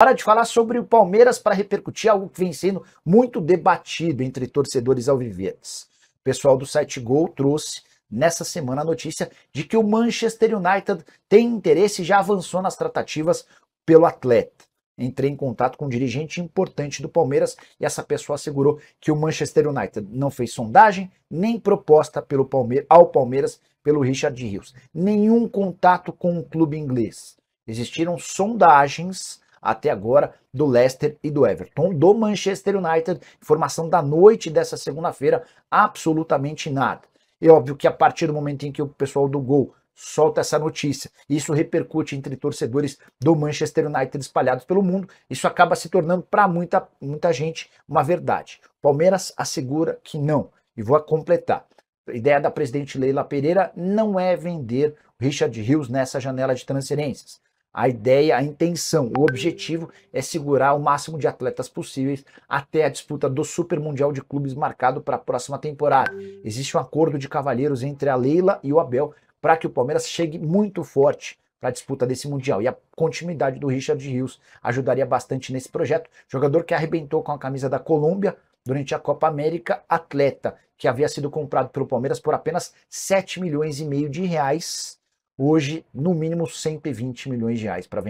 Para de falar sobre o Palmeiras para repercutir algo que vem sendo muito debatido entre torcedores alviverdes. O pessoal do site Gol trouxe nessa semana a notícia de que o Manchester United tem interesse e já avançou nas tratativas pelo atleta. Entrei em contato com um dirigente importante do Palmeiras e essa pessoa assegurou que o Manchester United não fez sondagem nem proposta pelo Palme ao Palmeiras pelo Richard Rios. Nenhum contato com o clube inglês. Existiram sondagens até agora do Leicester e do Everton. Do Manchester United, informação da noite dessa segunda-feira, absolutamente nada. É óbvio que a partir do momento em que o pessoal do Gol solta essa notícia. Isso repercute entre torcedores do Manchester United espalhados pelo mundo. Isso acaba se tornando para muita, muita gente uma verdade. Palmeiras assegura que não. E vou completar. A ideia da presidente Leila Pereira não é vender Richard Rios nessa janela de transferências. A ideia, a intenção, o objetivo é segurar o máximo de atletas possíveis até a disputa do Super Mundial de Clubes marcado para a próxima temporada. Existe um acordo de cavalheiros entre a Leila e o Abel para que o Palmeiras chegue muito forte para a disputa desse Mundial. E a continuidade do Richard Rios ajudaria bastante nesse projeto. Jogador que arrebentou com a camisa da Colômbia durante a Copa América, atleta que havia sido comprado pelo Palmeiras por apenas 7 milhões e meio de reais hoje, no mínimo 120 milhões de reais para vender.